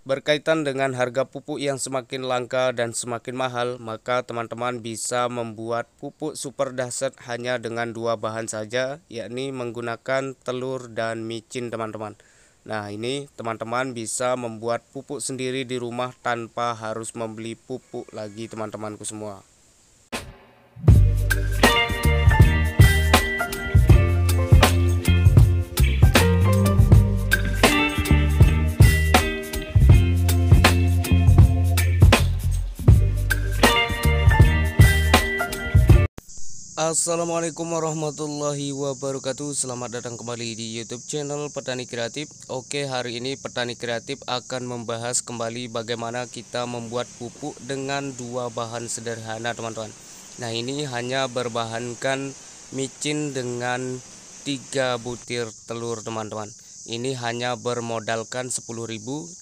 Berkaitan dengan harga pupuk yang semakin langka dan semakin mahal, maka teman-teman bisa membuat pupuk super dasar hanya dengan dua bahan saja, yakni menggunakan telur dan micin teman-teman. Nah ini teman-teman bisa membuat pupuk sendiri di rumah tanpa harus membeli pupuk lagi teman-temanku semua. Assalamualaikum warahmatullahi wabarakatuh Selamat datang kembali di youtube channel Petani Kreatif Oke hari ini Petani Kreatif akan membahas kembali bagaimana kita membuat pupuk dengan dua bahan sederhana teman-teman Nah ini hanya berbahankan micin dengan tiga butir telur teman-teman Ini hanya bermodalkan 10.000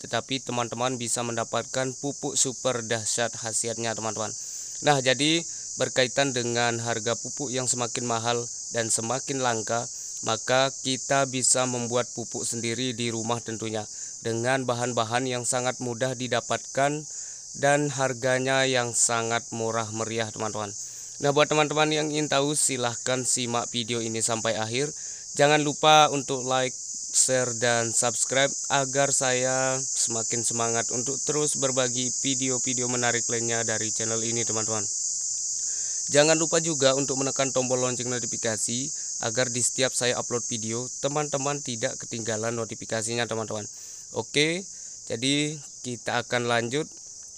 Tetapi teman-teman bisa mendapatkan pupuk super dahsyat khasiatnya teman-teman Nah jadi berkaitan dengan harga pupuk yang semakin mahal dan semakin langka, maka kita bisa membuat pupuk sendiri di rumah tentunya dengan bahan-bahan yang sangat mudah didapatkan dan harganya yang sangat murah meriah teman-teman. Nah buat teman-teman yang ingin tahu silahkan simak video ini sampai akhir. Jangan lupa untuk like, share, dan subscribe agar saya semakin semangat untuk terus berbagi video-video menarik lainnya dari channel ini teman-teman. Jangan lupa juga untuk menekan tombol lonceng notifikasi agar di setiap saya upload video, teman-teman tidak ketinggalan notifikasinya teman-teman. Oke, jadi kita akan lanjut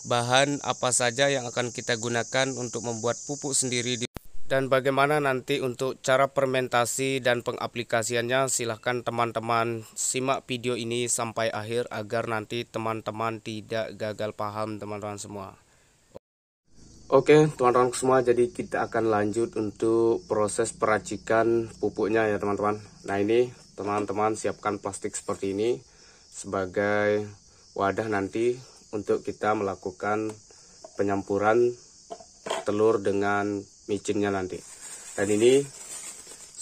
bahan apa saja yang akan kita gunakan untuk membuat pupuk sendiri di dan bagaimana nanti untuk cara fermentasi dan pengaplikasiannya silahkan teman-teman simak video ini sampai akhir agar nanti teman-teman tidak gagal paham teman-teman semua. Oke teman-teman semua jadi kita akan lanjut untuk proses peracikan pupuknya ya teman-teman Nah ini teman-teman siapkan plastik seperti ini sebagai wadah nanti untuk kita melakukan penyampuran telur dengan micinnya nanti Dan ini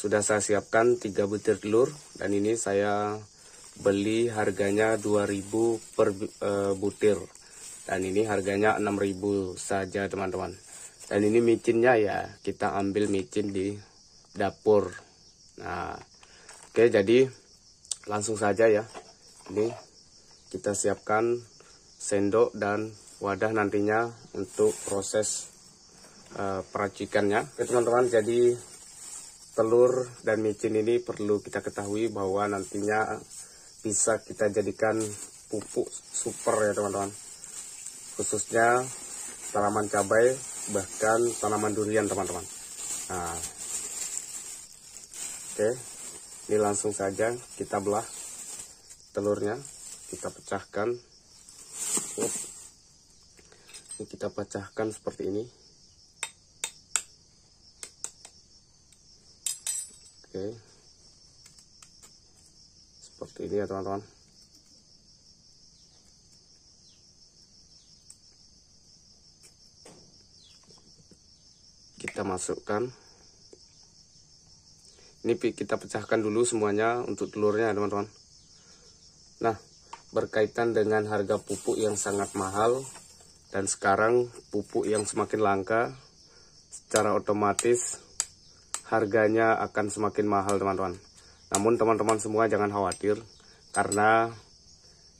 sudah saya siapkan 3 butir telur dan ini saya beli harganya 2000 per eh, butir dan ini harganya 6000 saja teman-teman dan ini micinnya ya kita ambil micin di dapur nah oke jadi langsung saja ya ini kita siapkan sendok dan wadah nantinya untuk proses uh, peracikannya oke teman-teman jadi telur dan micin ini perlu kita ketahui bahwa nantinya bisa kita jadikan pupuk super ya teman-teman khususnya tanaman cabai bahkan tanaman durian teman-teman nah, oke ini langsung saja kita belah telurnya kita pecahkan ini kita pecahkan seperti ini oke seperti ini ya teman-teman kita masukkan ini kita pecahkan dulu semuanya untuk telurnya ya, teman-teman nah berkaitan dengan harga pupuk yang sangat mahal dan sekarang pupuk yang semakin langka secara otomatis harganya akan semakin mahal teman-teman namun teman-teman semua jangan khawatir karena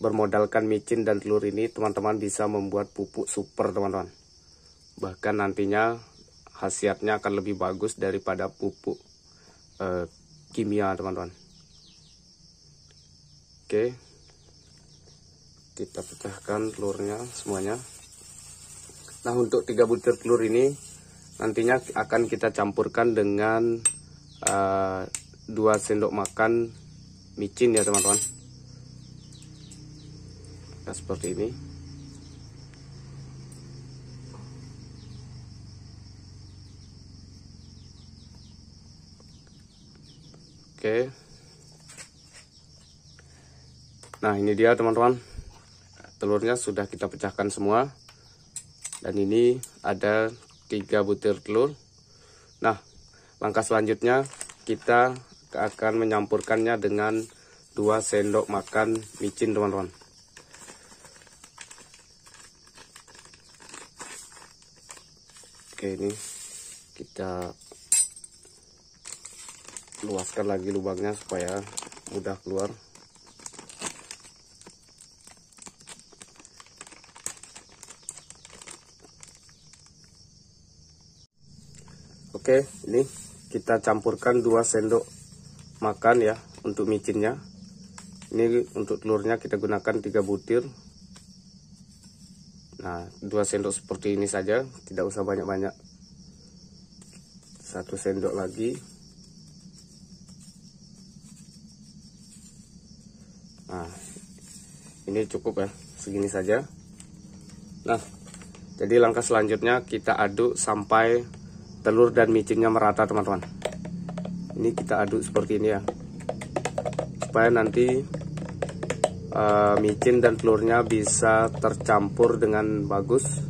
bermodalkan micin dan telur ini teman-teman bisa membuat pupuk super teman-teman bahkan nantinya khasiatnya akan lebih bagus daripada pupuk e, kimia teman-teman oke kita pecahkan telurnya semuanya nah untuk 3 butir telur ini nantinya akan kita campurkan dengan e, eh, 2 sendok makan micin ya teman-teman Nah, seperti ini Oke. Nah, ini dia teman-teman. Telurnya sudah kita pecahkan semua. Dan ini ada tiga butir telur. Nah, langkah selanjutnya kita akan menyampurkannya dengan 2 sendok makan micin teman-teman. Oke, ini kita luaskan lagi lubangnya supaya mudah keluar Oke, ini kita campurkan 2 sendok makan ya untuk micinnya. Ini untuk telurnya kita gunakan 3 butir. Nah, 2 sendok seperti ini saja, tidak usah banyak-banyak. 1 sendok lagi. nah ini cukup ya segini saja nah jadi langkah selanjutnya kita aduk sampai telur dan micinnya merata teman-teman ini kita aduk seperti ini ya supaya nanti uh, micin dan telurnya bisa tercampur dengan bagus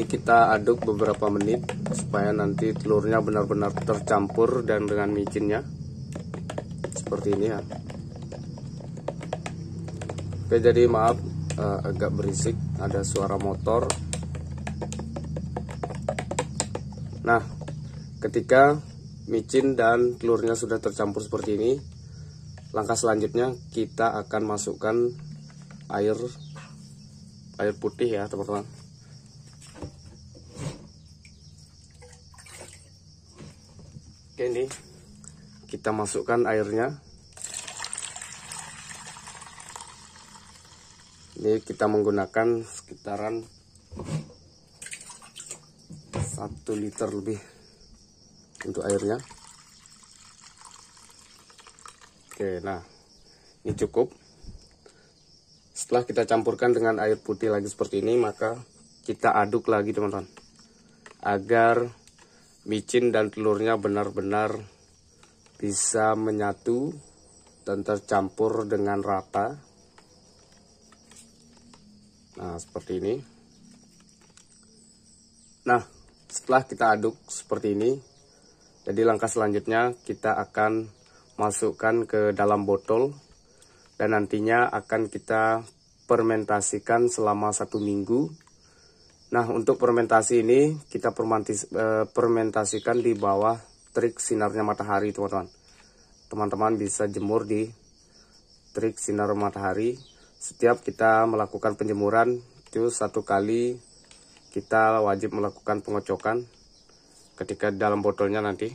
ini kita aduk beberapa menit supaya nanti telurnya benar-benar tercampur dan dengan micinnya seperti ini ya oke jadi maaf uh, agak berisik ada suara motor nah ketika micin dan telurnya sudah tercampur seperti ini langkah selanjutnya kita akan masukkan air air putih ya teman-teman ini kita masukkan airnya ini kita menggunakan sekitaran 1 liter lebih untuk airnya oke nah ini cukup setelah kita campurkan dengan air putih lagi seperti ini maka kita aduk lagi teman-teman agar micin dan telurnya benar-benar bisa menyatu dan tercampur dengan rata nah seperti ini nah setelah kita aduk seperti ini jadi langkah selanjutnya kita akan masukkan ke dalam botol dan nantinya akan kita fermentasikan selama satu minggu Nah, untuk fermentasi ini kita eh, fermentasikan di bawah trik sinarnya matahari, teman-teman. Teman-teman bisa jemur di trik sinar matahari. Setiap kita melakukan penjemuran, itu satu kali kita wajib melakukan pengocokan ketika dalam botolnya nanti.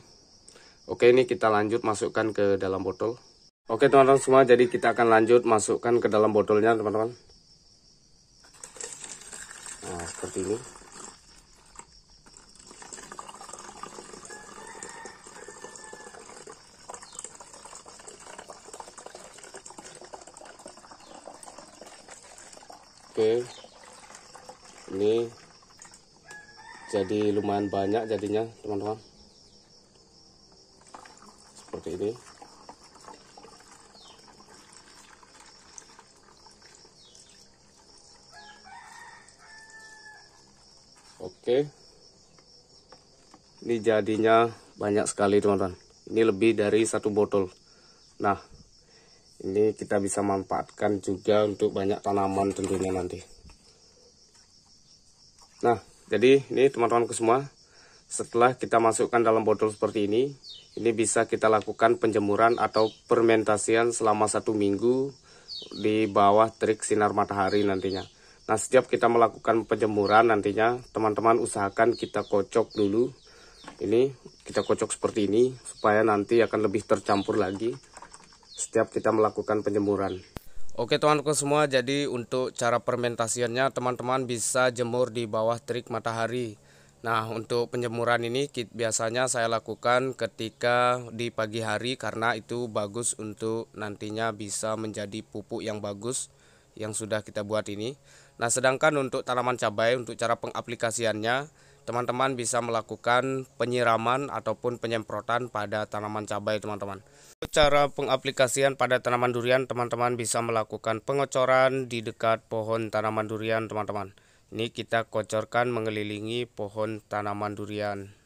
Oke, ini kita lanjut masukkan ke dalam botol. Oke, teman-teman semua, jadi kita akan lanjut masukkan ke dalam botolnya, teman-teman nah seperti ini Oke ini jadi lumayan banyak jadinya teman-teman seperti ini Ini jadinya banyak sekali teman-teman. Ini lebih dari satu botol. Nah, ini kita bisa manfaatkan juga untuk banyak tanaman tentunya nanti. Nah, jadi ini teman teman semua, setelah kita masukkan dalam botol seperti ini, ini bisa kita lakukan penjemuran atau fermentasian selama satu minggu di bawah terik sinar matahari nantinya. Nah setiap kita melakukan penjemuran nantinya teman-teman usahakan kita kocok dulu ini kita kocok seperti ini supaya nanti akan lebih tercampur lagi setiap kita melakukan penjemuran. Oke teman-teman semua jadi untuk cara fermentasiannya teman-teman bisa jemur di bawah terik matahari. Nah untuk penjemuran ini biasanya saya lakukan ketika di pagi hari karena itu bagus untuk nantinya bisa menjadi pupuk yang bagus yang sudah kita buat ini. Nah, sedangkan untuk tanaman cabai untuk cara pengaplikasiannya, teman-teman bisa melakukan penyiraman ataupun penyemprotan pada tanaman cabai, teman-teman. Cara pengaplikasian pada tanaman durian, teman-teman bisa melakukan pengocoran di dekat pohon tanaman durian, teman-teman. Ini kita kocorkan mengelilingi pohon tanaman durian.